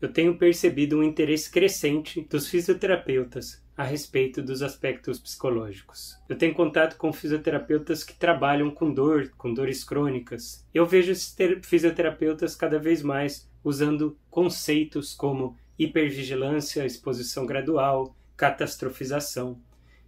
eu tenho percebido um interesse crescente dos fisioterapeutas a respeito dos aspectos psicológicos. Eu tenho contato com fisioterapeutas que trabalham com dor, com dores crônicas. Eu vejo esses fisioterapeutas cada vez mais usando conceitos como hipervigilância, exposição gradual, catastrofização.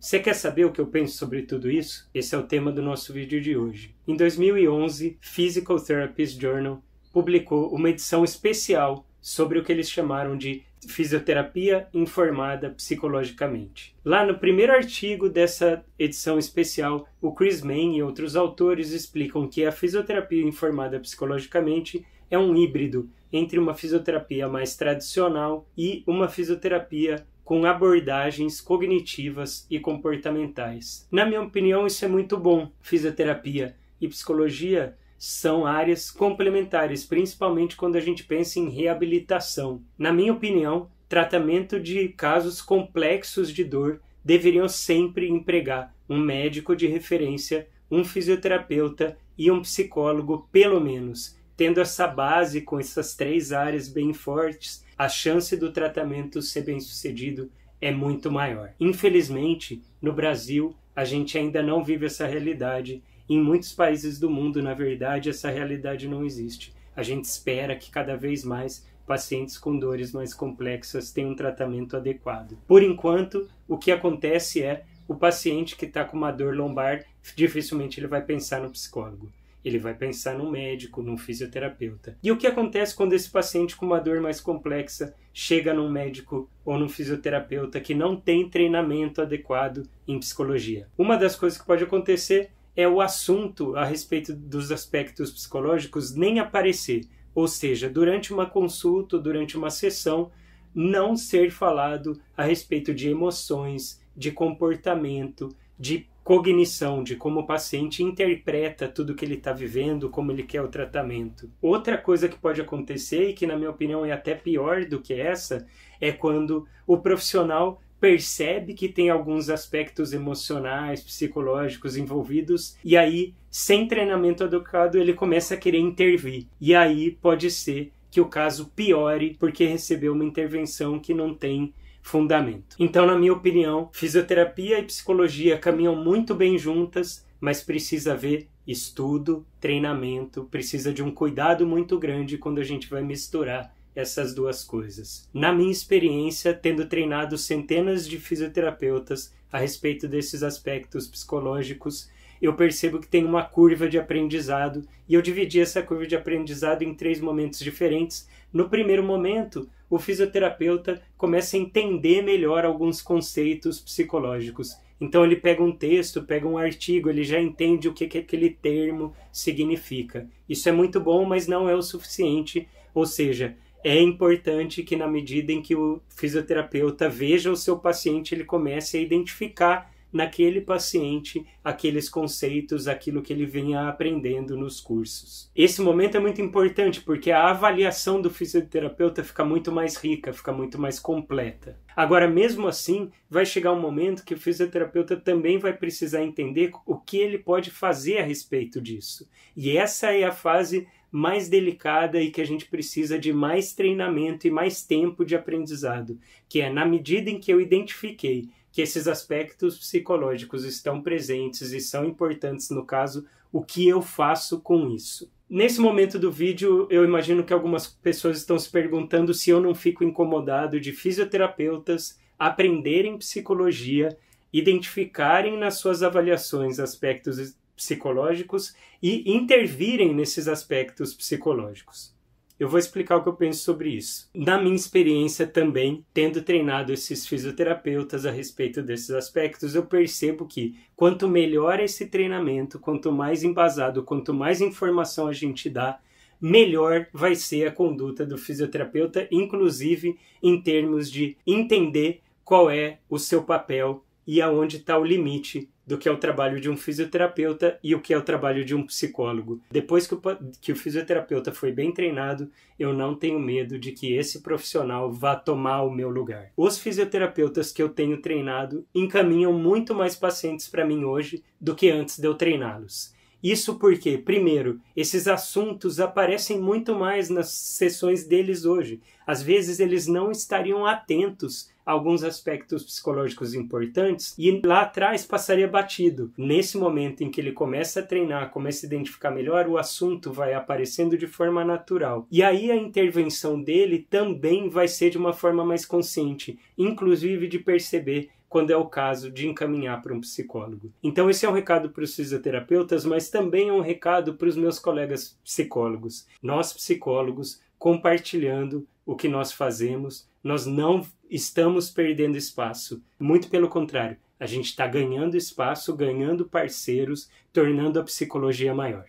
Você quer saber o que eu penso sobre tudo isso? Esse é o tema do nosso vídeo de hoje. Em 2011, Physical Therapist Journal publicou uma edição especial sobre o que eles chamaram de fisioterapia informada psicologicamente. Lá no primeiro artigo dessa edição especial, o Chris Mann e outros autores explicam que a fisioterapia informada psicologicamente é um híbrido entre uma fisioterapia mais tradicional e uma fisioterapia com abordagens cognitivas e comportamentais. Na minha opinião, isso é muito bom. Fisioterapia e psicologia são áreas complementares, principalmente quando a gente pensa em reabilitação. Na minha opinião, tratamento de casos complexos de dor deveriam sempre empregar um médico de referência, um fisioterapeuta e um psicólogo, pelo menos. Tendo essa base com essas três áreas bem fortes, a chance do tratamento ser bem sucedido é muito maior. Infelizmente, no Brasil, a gente ainda não vive essa realidade em muitos países do mundo, na verdade, essa realidade não existe. A gente espera que cada vez mais pacientes com dores mais complexas tenham um tratamento adequado. Por enquanto, o que acontece é o paciente que está com uma dor lombar dificilmente ele vai pensar no psicólogo. Ele vai pensar no médico, no fisioterapeuta. E o que acontece quando esse paciente com uma dor mais complexa chega num médico ou num fisioterapeuta que não tem treinamento adequado em psicologia? Uma das coisas que pode acontecer é o assunto a respeito dos aspectos psicológicos nem aparecer. Ou seja, durante uma consulta, durante uma sessão, não ser falado a respeito de emoções, de comportamento, de cognição, de como o paciente interpreta tudo que ele está vivendo, como ele quer o tratamento. Outra coisa que pode acontecer, e que na minha opinião é até pior do que essa, é quando o profissional percebe que tem alguns aspectos emocionais, psicológicos envolvidos, e aí, sem treinamento adequado, ele começa a querer intervir. E aí pode ser que o caso piore porque recebeu uma intervenção que não tem fundamento. Então, na minha opinião, fisioterapia e psicologia caminham muito bem juntas, mas precisa haver estudo, treinamento, precisa de um cuidado muito grande quando a gente vai misturar essas duas coisas. Na minha experiência, tendo treinado centenas de fisioterapeutas a respeito desses aspectos psicológicos, eu percebo que tem uma curva de aprendizado e eu dividi essa curva de aprendizado em três momentos diferentes. No primeiro momento, o fisioterapeuta começa a entender melhor alguns conceitos psicológicos. Então ele pega um texto, pega um artigo, ele já entende o que, que aquele termo significa. Isso é muito bom, mas não é o suficiente. Ou seja, é importante que, na medida em que o fisioterapeuta veja o seu paciente, ele comece a identificar naquele paciente aqueles conceitos, aquilo que ele vinha aprendendo nos cursos. Esse momento é muito importante porque a avaliação do fisioterapeuta fica muito mais rica, fica muito mais completa. Agora, mesmo assim, vai chegar um momento que o fisioterapeuta também vai precisar entender o que ele pode fazer a respeito disso. E essa é a fase mais delicada e que a gente precisa de mais treinamento e mais tempo de aprendizado, que é na medida em que eu identifiquei que esses aspectos psicológicos estão presentes e são importantes no caso, o que eu faço com isso? Nesse momento do vídeo, eu imagino que algumas pessoas estão se perguntando se eu não fico incomodado de fisioterapeutas aprenderem psicologia, identificarem nas suas avaliações aspectos psicológicos e intervirem nesses aspectos psicológicos. Eu vou explicar o que eu penso sobre isso. Na minha experiência também, tendo treinado esses fisioterapeutas a respeito desses aspectos, eu percebo que quanto melhor esse treinamento, quanto mais embasado, quanto mais informação a gente dá, melhor vai ser a conduta do fisioterapeuta, inclusive em termos de entender qual é o seu papel e aonde está o limite do que é o trabalho de um fisioterapeuta e o que é o trabalho de um psicólogo. Depois que o, que o fisioterapeuta foi bem treinado, eu não tenho medo de que esse profissional vá tomar o meu lugar. Os fisioterapeutas que eu tenho treinado encaminham muito mais pacientes para mim hoje do que antes de eu treiná-los. Isso porque, primeiro, esses assuntos aparecem muito mais nas sessões deles hoje. Às vezes eles não estariam atentos alguns aspectos psicológicos importantes e lá atrás passaria batido. Nesse momento em que ele começa a treinar, começa a identificar melhor, o assunto vai aparecendo de forma natural. E aí a intervenção dele também vai ser de uma forma mais consciente, inclusive de perceber quando é o caso de encaminhar para um psicólogo. Então, esse é um recado para os fisioterapeutas, mas também é um recado para os meus colegas psicólogos. Nós, psicólogos, compartilhando o que nós fazemos, nós não estamos perdendo espaço. Muito pelo contrário, a gente está ganhando espaço, ganhando parceiros, tornando a psicologia maior.